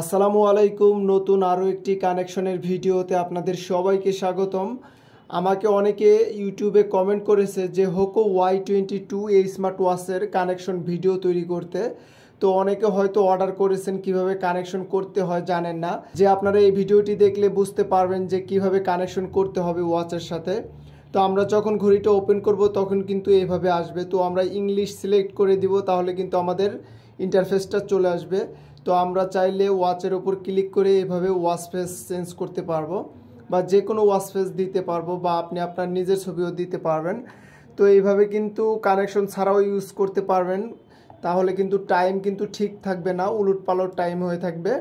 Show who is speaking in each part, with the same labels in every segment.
Speaker 1: আসসালামু আলাইকুম নতুন আরও একটি কানেকশনের ভিডিওতে আপনাদের সবাইকে স্বাগতম আমাকে অনেকে ইউটিউবে কমেন্ট করেছে যে হোকো ওয়াই টোয়েন্টি টু এই স্মার্ট ওয়াচের কানেকশন ভিডিও তৈরি করতে তো অনেকে হয়তো অর্ডার করেছেন কিভাবে কানেকশন করতে হয় জানেন না যে আপনারা এই ভিডিওটি দেখলে বুঝতে পারবেন যে কিভাবে কানেকশন করতে হবে ওয়াচের সাথে তো আমরা যখন ঘড়িটা ওপেন করব তখন কিন্তু এইভাবে আসবে তো আমরা ইংলিশ সিলেক্ট করে দিব তাহলে কিন্তু আমাদের ইন্টারফেসটা চলে আসবে তো আমরা চাইলে ওয়াচের ওপর ক্লিক করে এভাবে ওয়াচ ফেস চেঞ্জ করতে পারবো বা যে কোনো ওয়াচ ফেস দিতে পারবো বা আপনি আপনার নিজের ছবিও দিতে পারবেন তো এইভাবে কিন্তু কানেকশন ছাড়াও ইউজ করতে পারবেন তাহলে কিন্তু টাইম কিন্তু ঠিক থাকবে না উলুট পালট টাইম হয়ে থাকবে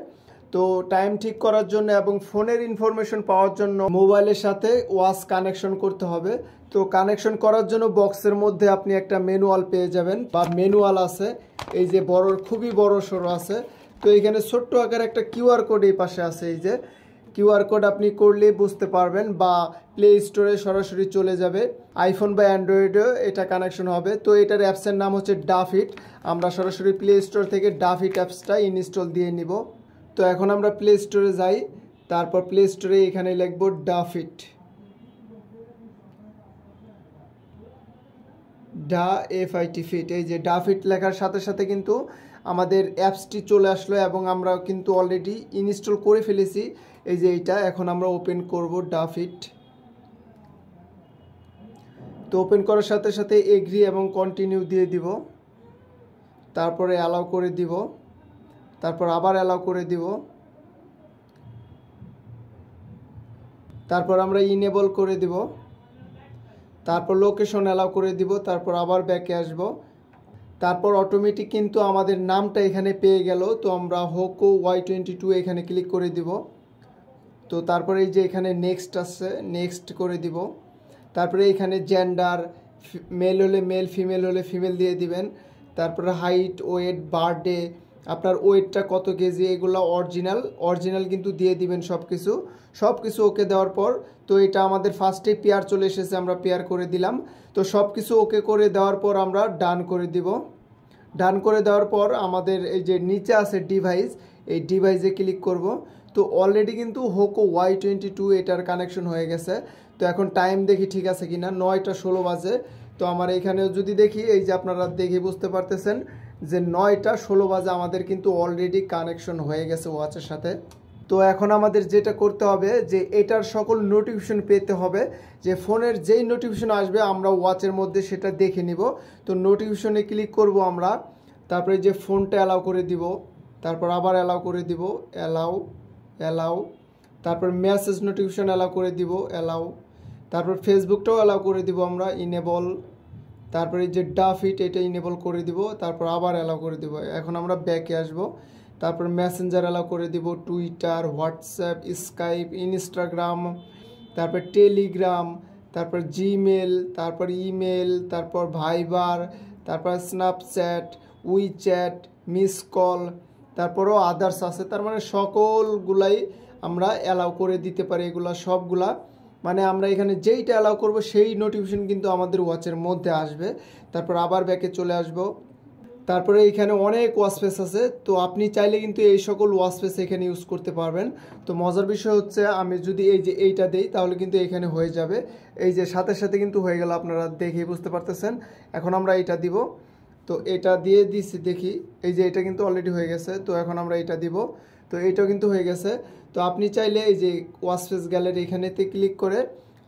Speaker 1: তো টাইম ঠিক করার জন্য এবং ফোনের ইনফরমেশন পাওয়ার জন্য মোবাইলের সাথে ওয়াচ কানেকশন করতে হবে তো কানেকশন করার জন্য বক্সের মধ্যে আপনি একটা ম্যানুয়াল পেয়ে যাবেন বা ম্যানুয়াল আছে এই যে বড় খুবই বড় সরো আছে তো এখানে ছোট্ট আকার একটা কিউআর কোড এই পাশে আছে এই যে কিউআর কোড আপনি করলে বুঝতে পারবেন বা প্লে স্টোরে সরাসরি চলে যাবে আইফোন বা অ্যান্ড্রয়েডেও এটা কানেকশন হবে তো এটার অ্যাপসের নাম হচ্ছে ডাফিট আমরা সরাসরি প্লে স্টোর থেকে ডাফিট অ্যাপসটা ইনস্টল দিয়ে নিব তো এখন আমরা প্লে স্টোরে যাই তারপর প্লে স্টোরে এখানে লিখব ডাফিট ডা এফ ফিট এই যে ডাফিট লেখার সাথে সাথে কিন্তু আমাদের অ্যাপসটি চলে আসলো এবং আমরা কিন্তু অলরেডি ইনস্টল করে ফেলেছি এই যে এইটা এখন আমরা ওপেন করব ডাফিট তো ওপেন করার সাথে সাথে এগ্রি এবং কন্টিনিউ দিয়ে দিব তারপরে অ্যালাউ করে দিব তারপর আবার অ্যালাউ করে দিব তারপর আমরা ইনেবল করে দিব তারপর লোকেশন অ্যালাউ করে দিব তারপর আবার ব্যাকে আসবো তারপর অটোমেটিক কিন্তু আমাদের নামটা এখানে পেয়ে গেল তো আমরা হোকো ওয়াই টোয়েন্টি টু এখানে ক্লিক করে দিব তো তারপরে এই যে এখানে নেক্সট আছে নেক্সট করে দিব তারপরে এখানে জেন্ডার মেল হলে মেল ফিমেল হলে ফিমেল দিয়ে দিবেন তারপরে হাইট ওয়েট বার্থডে আপনার ওয়েটটা কত কেজি এগুলো অরিজিনাল অরিজিনাল কিন্তু দিয়ে দিবেন সব কিছু সব কিছু ওকে দেওয়ার পর তো এটা আমাদের ফার্স্টে পেয়ার চলে এসেছে আমরা পেয়ার করে দিলাম তো সব কিছু ওকে করে দেওয়ার পর আমরা ডান করে দিব ডান করে দেওয়ার পর আমাদের এই যে নিচে আছে ডিভাইস এই ডিভাইসে ক্লিক করব তো অলরেডি কিন্তু হোকো ওয়াই টোয়েন্টি টু এটার কানেকশন হয়ে গেছে তো এখন টাইম দেখি ঠিক আছে কিনা নয়টা ষোলো বাজে তো আমার এখানেও যদি দেখি এই যে আপনারা দেখে বুঝতে পারতেছেন যে নয়টা ষোলো বাজে আমাদের কিন্তু অলরেডি কানেকশন হয়ে গেছে ওয়াচের সাথে তো এখন আমাদের যেটা করতে হবে যে এটার সকল নোটিফিকেশন পেতে হবে যে ফোনের যেই নোটিফিকেশন আসবে আমরা ওয়াচের মধ্যে সেটা দেখে নিব তো নোটিফিকেশনে ক্লিক করব আমরা তারপরে যে ফোনটা অ্যালাউ করে দিব তারপর আবার অ্যালাউ করে দিব অ্যালাউ অ্যালাউ তারপর মেসেজ নোটিফিকেশন অ্যালাউ করে দিব অ্যালাউ তারপর ফেসবুকটাও অ্যালাউ করে দিব আমরা ইনেবল তারপরে যে ডাফিট এটা ইনেবল করে দিব তারপর আবার অ্যালাউ করে দিব এখন আমরা ব্যাকে আসব তারপর মেসেঞ্জার অ্যালাউ করে দিব টুইটার হোয়াটসঅ্যাপ স্কাইপ ইনস্টাগ্রাম তারপর টেলিগ্রাম তারপর জিমেল তারপর ইমেল তারপর ভাইবার তারপর স্ন্যাপচ্যাট উইচ্যাট মিস কল তারপরও আদার্স আছে তার মানে সকলগুলাই আমরা অ্যালাউ করে দিতে পারি এগুলা সবগুলা মানে আমরা এখানে যেইটা অ্যালাউ করব সেই নোটিফিকেশান কিন্তু আমাদের ওয়াচের মধ্যে আসবে তারপর আবার ব্যাকে চলে আসব তারপরে এখানে অনেক ওয়াসপেস আছে তো আপনি চাইলে কিন্তু এই সকল ওয়াসপেস এখানে ইউজ করতে পারবেন তো মজার বিষয় হচ্ছে আমি যদি এই যে এইটা দেই তাহলে কিন্তু এখানে হয়ে যাবে এই যে সাথে সাথে কিন্তু হয়ে গেল আপনারা দেখেই বুঝতে পারতেছেন এখন আমরা এটা দিব তো এটা দিয়ে দিছি দেখি এই যে এটা কিন্তু অলরেডি হয়ে গেছে তো এখন আমরা এটা দিব তো এটাও কিন্তু হয়ে গেছে তো আপনি চাইলে এই যে ওয়াসপেস গ্যালারি এখানেতে ক্লিক করে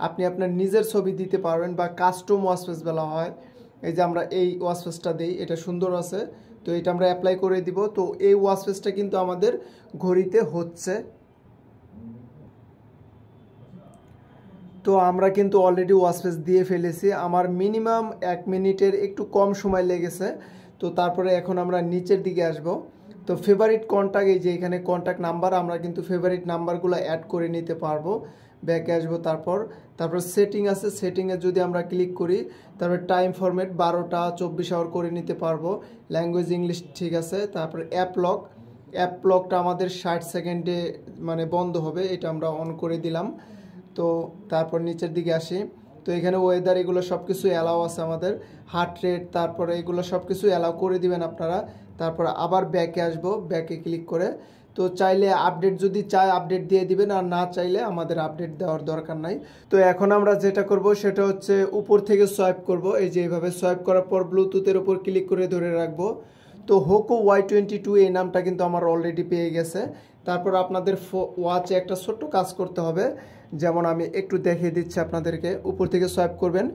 Speaker 1: আপনি আপনার নিজের ছবি দিতে পারবেন বা কাস্টম ওয়াসপেস বলা হয় এই যে আমরা এই ওয়াসপেসটা দিই এটা সুন্দর আছে তো এটা আমরা অ্যাপ্লাই করে দিব তো এই ওয়াসপেসটা কিন্তু আমাদের ঘড়িতে হচ্ছে তো আমরা কিন্তু অলরেডি ওয়াসপেস দিয়ে ফেলেছি আমার মিনিমাম এক মিনিটের একটু কম সময় লেগেছে তো তারপরে এখন আমরা নিচের দিকে আসবো তো ফেভারিট কন্ট্যাক্ট এই যে এখানে কন্ট্যাক্ট নাম্বার আমরা কিন্তু ফেভারিট নাম্বারগুলো অ্যাড করে নিতে পারবো ব্যাকে আসবো তারপর তারপর সেটিং আছে সেটিংয়ে যদি আমরা ক্লিক করি তারপর টাইম ফরম্যাট বারোটা চব্বিশ আওয়ার করে নিতে পারবো ল্যাঙ্গুয়েজ ইংলিশ ঠিক আছে তারপর অ্যাপ লক অ্যাপ লকটা আমাদের ষাট সেকেন্ডে মানে বন্ধ হবে এটা আমরা অন করে দিলাম তো তারপর নিচের দিকে আসি তো এখানে ওয়েদার এগুলো সব কিছু অ্যালাও আছে আমাদের হার্ট রেট তারপরে এগুলো সব কিছু অ্যালাও করে দিবেন আপনারা তারপর আবার ব্যাকে আসব ব্যাকে ক্লিক করে তো চাইলে আপডেট যদি চায় আপডেট দিয়ে দিবেন আর না চাইলে আমাদের আপডেট দেওয়ার দরকার নাই তো এখন আমরা যেটা করব সেটা হচ্ছে উপর থেকে সোয়াইপ করব এই যে এইভাবে সোয়াইপ করার পর ব্লুটুথের উপর ক্লিক করে ধরে রাখবো তো হোকো ওয়াই টোয়েন্টি টু এই নামটা কিন্তু আমার অলরেডি পেয়ে গেছে তারপর আপনাদের ওয়াচে একটা ছোট্ট কাজ করতে হবে যেমন আমি একটু দেখিয়ে দিচ্ছি আপনাদেরকে উপর থেকে সোয়াইপ করবেন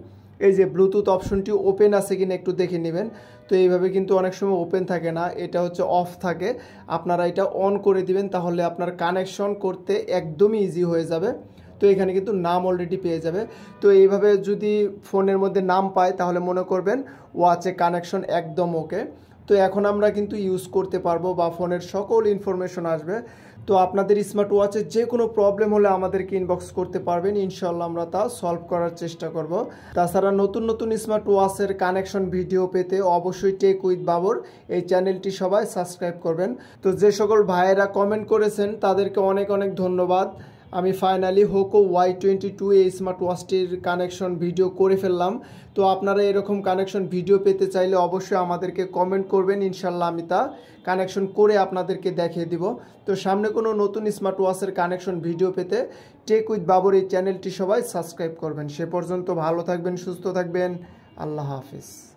Speaker 1: এই যে ব্লুটুথ অপশনটি ওপেন আছে কিনা একটু দেখে নেবেন তো এইভাবে কিন্তু অনেক সময় ওপেন থাকে না এটা হচ্ছে অফ থাকে আপনারা এটা অন করে দিবেন তাহলে আপনার কানেকশন করতে একদমই ইজি হয়ে যাবে তো এখানে কিন্তু নাম অলরেডি পেয়ে যাবে তো এইভাবে যদি ফোনের মধ্যে নাম পায় তাহলে মনে করবেন ওয়াচে কানেকশন একদম ওকে তো এখন আমরা কিন্তু ইউজ করতে পারবো বা ফোনের সকল ইনফরমেশন আসবে তো আপনাদের স্মার্ট ওয়াচে যে কোনো প্রবলেম হলে আমাদেরকে ইনবক্স করতে পারবেন ইনশাল্লাহ আমরা তা সলভ করার চেষ্টা করব তাছাড়া নতুন নতুন স্মার্ট ওয়াচের কানেকশন ভিডিও পেতে অবশ্যই টেক উইথ বাবর এই চ্যানেলটি সবাই সাবস্ক্রাইব করবেন তো যে সকল ভাইয়েরা কমেন্ট করেছেন তাদেরকে অনেক অনেক ধন্যবাদ আমি finally Hoco Y twenty two এই স্মার্ট ওয়াচটির কানেকশন ভিডিও করে ফেললাম তো আপনারা এরকম কানেকশন ভিডিও পেতে চাইলে অবশ্যই আমাদেরকে কমেন্ট করবেন ইনশাল্লাহ আমি তা কানেকশন করে আপনাদেরকে দেখিয়ে দিব তো সামনে কোনো নতুন স্মার্ট ওয়াচের কানেকশন ভিডিও পেতে টেক উইথ বাবর এই চ্যানেলটি সবাই সাবস্ক্রাইব করবেন সে পর্যন্ত ভালো থাকবেন সুস্থ থাকবেন আল্লাহ হাফিজ